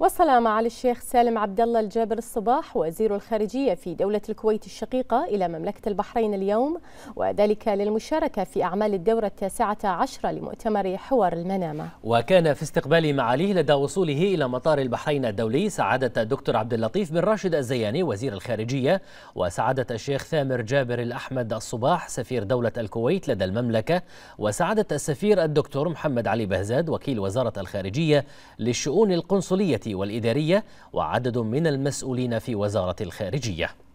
وصل معالي الشيخ سالم عبد الله الجابر الصباح وزير الخارجيه في دوله الكويت الشقيقه الى مملكه البحرين اليوم وذلك للمشاركه في اعمال الدوره التاسعه عشره لمؤتمر حوار المنامه. وكان في استقبال معاليه لدى وصوله الى مطار البحرين الدولي سعاده الدكتور عبد اللطيف بن راشد الزياني وزير الخارجيه وسعاده الشيخ ثامر جابر الاحمد الصباح سفير دوله الكويت لدى المملكه وسعاده السفير الدكتور محمد علي بهزاد وكيل وزاره الخارجيه للشؤون القنصليه والإدارية وعدد من المسؤولين في وزارة الخارجية